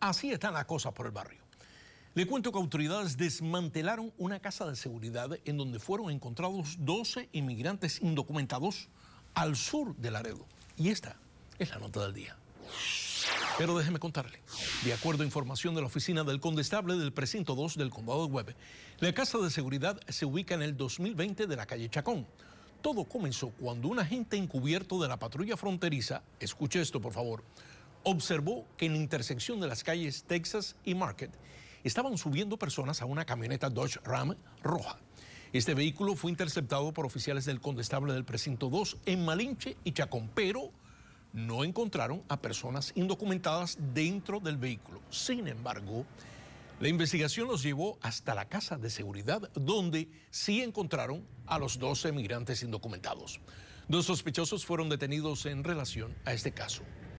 Así están las cosas por el barrio. Le cuento que autoridades desmantelaron una casa de seguridad en donde fueron encontrados 12 inmigrantes indocumentados al sur de Laredo. Y esta es la nota del día. Pero déjeme contarle. De acuerdo a información de la oficina del condestable del precinto 2 del condado de Webb, la casa de seguridad se ubica en el 2020 de la calle Chacón. Todo comenzó cuando un agente encubierto de la patrulla fronteriza, escuche esto por favor, observó que en la intersección de las calles Texas y Market estaban subiendo personas a una camioneta Dodge Ram roja. Este vehículo fue interceptado por oficiales del condestable del precinto 2 en Malinche y Chacón, pero no encontraron a personas indocumentadas dentro del vehículo. Sin embargo, la investigación los llevó hasta la casa de seguridad, donde sí encontraron a los 12 migrantes indocumentados. Dos sospechosos fueron detenidos en relación a este caso.